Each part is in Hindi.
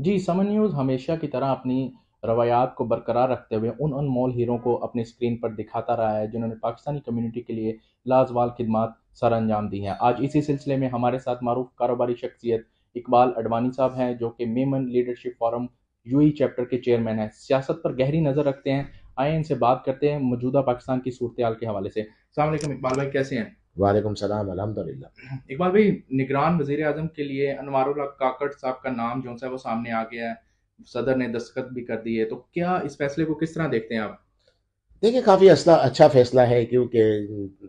जी, समन न्यूज़ हमेशा की तरह अपनी रवायात को बरकरार रखते हुए उन अनमोल हीरो को अपनी स्क्रीन पर दिखाता रहा है, जिन्होंने पाकिस्तानी कम्युनिटी के लिए लाजवाल खिदमत सर अंजाम दी हैं। आज इसी सिलसिले में हमारे साथ मारूफ कारोबारी शख्सियत इकबाल अडवानी साहब हैं, जो कि Memon leadership forum UAE chapter के चेयरमैन हैं। सियासत पर गहरी नज़र रखते हैं। आए इनसे बात करते हैं मौजूदा पाकिस्तान की सूरत के हवाले से। अस्सलाम इकबाल भाई, कैसे हैं? वालेकुम सलाम अलहमदिल्ला इकबाल भाई निगरान वजीर अजम के लिए अनवारुल काकड़ साहब का नाम जो है वो सामने आ गया है सदर ने दस्तखत भी कर दिए तो क्या इस फैसले को किस तरह देखते हैं आप देखिए काफ़ी असला अच्छा फैसला है क्योंकि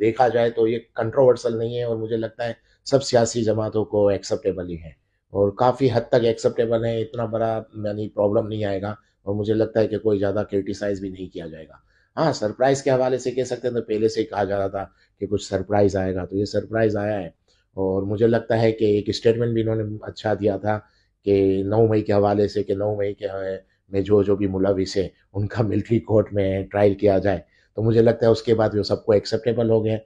देखा जाए तो ये कंट्रोवर्सल नहीं है और मुझे लगता है सब सियासी जमातों को एक्सेप्टेबल ही है और काफ़ी हद तक एक्सेप्टेबल है इतना बड़ा यानी प्रॉब्लम नहीं आएगा और मुझे लगता है कि कोई ज़्यादा क्रिटिसाइज भी नहीं किया जाएगा हाँ सरप्राइज के हवाले से कह सकते हैं तो पहले से ही कहा जा रहा था कि कुछ सरप्राइज आएगा तो ये सरप्राइज आया है और मुझे लगता है कि एक स्टेटमेंट भी इन्होंने अच्छा दिया था कि नौ मई के हवाले से कि नौ मई के में जो जो भी मुलविस है उनका मिलिट्री कोर्ट में ट्रायल किया जाए तो मुझे लगता है उसके बाद वो सबको एक्सेप्टेबल हो गए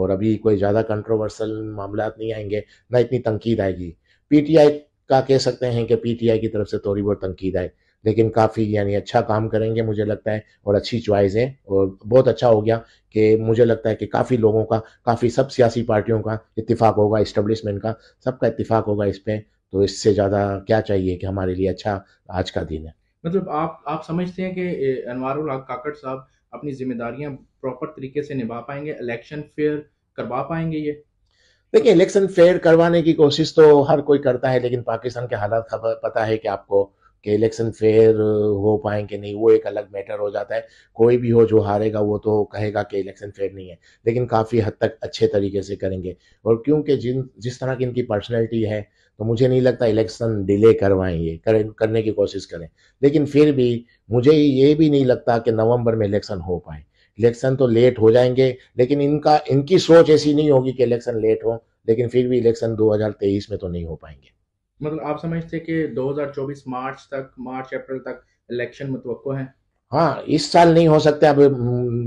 और अभी कोई ज़्यादा कंट्रोवर्सल मामला नहीं आएंगे ना इतनी तनकीद आएगी पीटीआई का कह सकते हैं कि पीटीआई की तरफ से थोड़ी बहुत तनकीद आए लेकिन काफ़ी यानी अच्छा काम करेंगे मुझे लगता है और अच्छी च्वाइस है और बहुत अच्छा हो गया कि मुझे लगता है कि काफ़ी लोगों का काफ़ी सब सियासी पार्टियों का इतफाक़ होगा इस्टबलिशमेंट का सबका इतफाक़ होगा इस पर तो इससे ज़्यादा क्या चाहिए कि हमारे लिए अच्छा आज का दिन है मतलब आप आप समझते हैं कि अनवारुल काकड़ साहब अपनी जिम्मेदारियां प्रॉपर तरीके से निभा पाएंगे इलेक्शन फेयर करवा पाएंगे ये देखिए इलेक्शन फेयर करवाने की कोशिश तो हर कोई करता है लेकिन पाकिस्तान के हालात खबर पता है कि आपको कि इलेक्शन फेयर हो पाए कि नहीं वो एक अलग मैटर हो जाता है कोई भी हो जो हारेगा वो तो कहेगा कि इलेक्शन फेयर नहीं है लेकिन काफ़ी हद तक अच्छे तरीके से करेंगे और क्योंकि जिन जिस तरह की इनकी पर्सनैलिटी है तो मुझे नहीं लगता इलेक्शन डिले करवाएं ये कर, करने की कोशिश करें लेकिन फिर भी मुझे ये भी नहीं लगता कि नवंबर में इलेक्शन हो पाए इलेक्शन तो लेट हो जाएंगे लेकिन इनका इनकी सोच ऐसी नहीं होगी कि इलेक्शन लेट हो लेकिन फिर भी इलेक्शन 2023 में तो नहीं हो पाएंगे मतलब आप समझते कि 2024 मार्च तक मार्च अप्रैल तक इलेक्शन मुतवक्को है हाँ इस साल नहीं हो सकते अब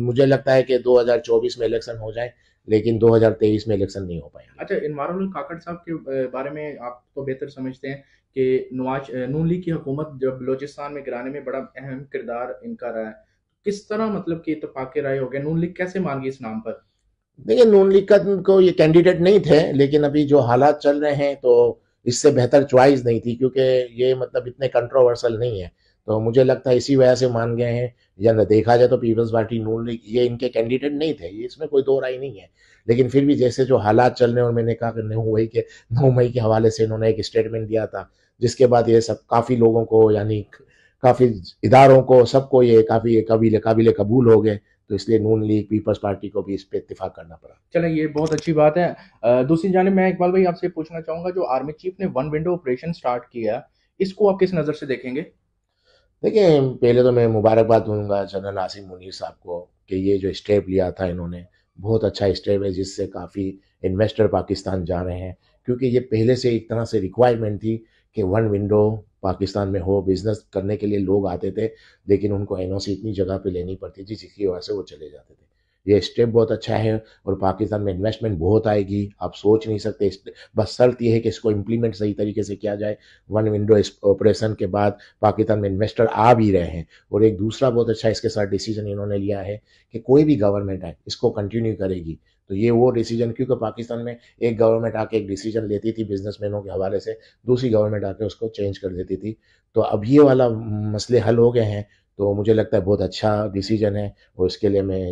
मुझे लगता है कि 2024 में इलेक्शन हो जाए लेकिन 2023 में इलेक्शन नहीं हो पाए अच्छा इन्वायरमेंट काकड़ साहब के बारे में आप तो बेहतर समझते हैं कि नवाज नून लीग की हुकूमत जब बलोचिस्तान में गिराने में बड़ा अहम किरदार इनका रहा है किस तरह मतलब कि इतफाक़ राय हो गया नून लीग कैसे मान गई इस नाम पर देखिए नून लीग का तो को ये कैंडिडेट नहीं थे लेकिन अभी जो हालात चल रहे हैं तो इससे बेहतर च्वाइस नहीं थी क्योंकि ये मतलब इतने कंट्रोवर्सल नहीं है तो मुझे लगता है इसी वजह से मान गए हैं या देखा जाए तो पीपल्स पार्टी नून लीग ये इनके कैंडिडेट नहीं थे ये इसमें कोई दो राय नहीं है लेकिन फिर भी जैसे जो हालात चल रहे हैं और मैंने कहा कि नौ मई के नौ मई के हवाले से इन्होंने एक स्टेटमेंट दिया था जिसके बाद ये सब काफ़ी लोगों को यानी काफ़ी इदारों को सबको ये काफ़ी काबिल कबूल हो गए तो इसलिए नून लीग पीपल्स पार्टी को भी इस पर इतफाक करना पड़ा चलें ये बहुत अच्छी बात है दूसरी जानब मैं इकबाल भाई आपसे पूछना चाहूँगा जो आर्मी चीफ ने वन विंडो ऑपरेशन स्टार्ट किया इसको आप किस नज़र से देखेंगे देखिए पहले तो मैं मुबारकबाद दूंगा जनरल आसिम मुनीर साहब को कि ये जो स्टेप लिया था इन्होंने बहुत अच्छा स्टेप है जिससे काफ़ी इन्वेस्टर पाकिस्तान जा रहे हैं क्योंकि ये पहले से एक तरह से रिक्वायरमेंट थी कि वन विंडो पाकिस्तान में हो बिज़नेस करने के लिए लोग आते थे लेकिन उनको एन इतनी जगह पे लेनी पड़ती थी जिसकी वजह से वो चले जाते थे ये स्टेप बहुत अच्छा है और पाकिस्तान में इन्वेस्टमेंट बहुत आएगी आप सोच नहीं सकते बस शर्त यह है कि इसको इम्प्लीमेंट सही तरीके से किया जाए वन विंडो ऑपरेशन के बाद पाकिस्तान में इन्वेस्टर आ भी रहे हैं और एक दूसरा बहुत अच्छा इसके साथ डिसीजन इन्होंने लिया है कि कोई भी गवर्नमेंट है इसको कंटिन्यू करेगी तो ये वो डिसीजन क्योंकि पाकिस्तान में एक गवर्नमेंट आके एक डिसीजन लेती थी बिजनेसमैनों के हवाले से दूसरी गवर्नमेंट आके उसको चेंज कर देती थी तो अब ये वाला मसले हल हो गए हैं तो मुझे लगता है बहुत अच्छा डिसीजन है और इसके लिए मैं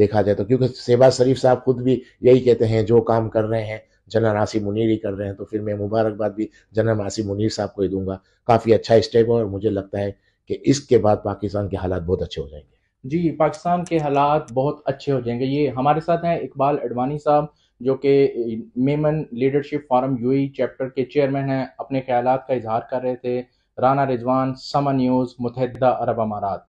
देखा जाए तो क्योंकि सेवा शरीफ साहब खुद भी यही कहते हैं जो काम कर रहे हैं जनरल आसिफ मुनीर ही कर रहे हैं तो फिर मैं मुबारकबाद भी जनरल आसिफ मुनीर साहब को ही दूंगा काफ़ी अच्छा स्टेप है और मुझे लगता है कि इसके बाद पाकिस्तान के हालात बहुत अच्छे हो जाएंगे जी पाकिस्तान के हालात बहुत अच्छे हो जाएंगे ये हमारे साथ हैं इकबाल अडवानी साहब जो कि Memon leadership forum UAE chapter के चेयरमैन हैं अपने ख्याल का इजहार कर रहे थे राना रिजवान समा न्यूज़ मुतहदा अरब अमारात